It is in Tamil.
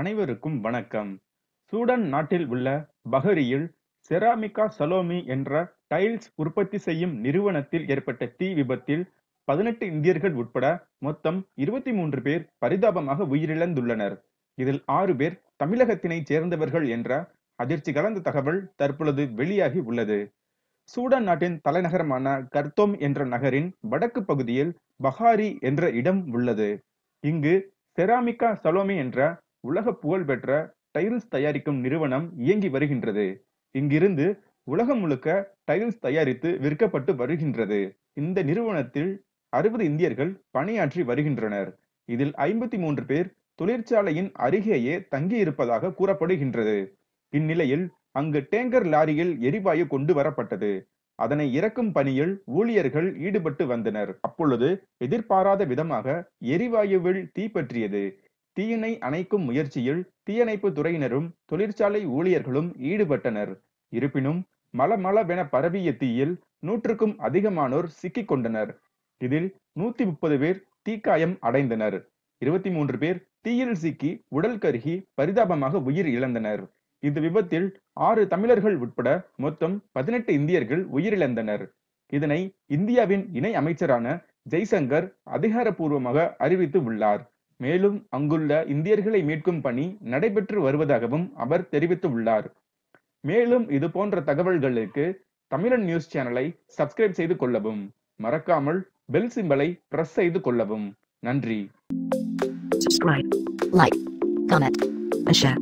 அனைவருக்கும் வணக்கம் சூடன் நாட்டில் உள்ள பஹரியில் செராமிகா சலோமி என்ற டைல்ஸ் உற்பத்தி செய்யும் நிறுவனத்தில் ஏற்பட்ட தீ விபத்தில் பதினெட்டு இந்தியர்கள் உட்பட மொத்தம் இருபத்தி மூன்று பேர் பரிதாபமாக உயிரிழந்துள்ளனர் இதில் ஆறு பேர் தமிழகத்தினைச் சேர்ந்தவர்கள் என்ற அதிர்ச்சி கலந்த தகவல் தற்பொழுது வெளியாகி உள்ளது சூடான் நாட்டின் தலைநகரமான கர்த்தோம் என்ற நகரின் வடக்கு பகுதியில் பஹாரி என்ற இடம் உள்ளது இங்கு செராமிகா சலோமி என்ற உலக புகழ் பெற்ற டைல்ஸ் தயாரிக்கும் நிறுவனம் இயங்கி வருகின்றது இங்கிருந்து உலகம் முழுக்க டைல்ஸ் தயாரித்து விற்கப்பட்டு வருகின்றது இந்த நிறுவனத்தில் அறுபது இந்தியர்கள் பணியாற்றி வருகின்றனர் இதில் ஐம்பத்தி மூன்று பேர் தொழிற்சாலையின் அருகேயே தங்கியிருப்பதாக கூறப்படுகின்றது இந்நிலையில் அங்கு டேங்கர் லாரியில் எரிவாயு கொண்டு வரப்பட்டது அதனை இறக்கும் பணியில் ஊழியர்கள் ஈடுபட்டு வந்தனர் அப்பொழுது எதிர்பாராத விதமாக எரிவாயுவில் தீப்பற்றியது தீயினை அணைக்கும் முயற்சியில் தீயணைப்பு துறையினரும் தொழிற்சாலை ஊழியர்களும் ஈடுபட்டனர் இருப்பினும் மலமளவென பரவிய தீயில் நூற்றுக்கும் அதிகமானோர் சிக்கிக் கொண்டனர் இதில் நூத்தி முப்பது பேர் தீக்காயம் அடைந்தனர் இருபத்தி மூன்று பேர் தீயில் சிக்கி உடல் கருகி பரிதாபமாக உயிர் இழந்தனர் இந்த விபத்தில் ஆறு தமிழர்கள் உட்பட மொத்தம் பதினெட்டு இந்தியர்கள் உயிரிழந்தனர் இதனை இந்தியாவின் இணை அமைச்சரான ஜெய்சங்கர் அதிகாரப்பூர்வமாக அறிவித்து உள்ளார் மேலும் அங்குள்ள இந்தியர்களை மீட்கும் பணி நடைபெற்று வருவதாகவும் அவர் தெரிவித்துள்ளார் மேலும் இது போன்ற தகவல்களுக்கு தமிழன் நியூஸ் சேனலை சப்ஸ்கிரைப் செய்து கொள்ளவும் மறக்காமல் பெல் சிம்பலை பிரஸ் செய்து கொள்ளவும் நன்றி Subscribe, like, comment, and share.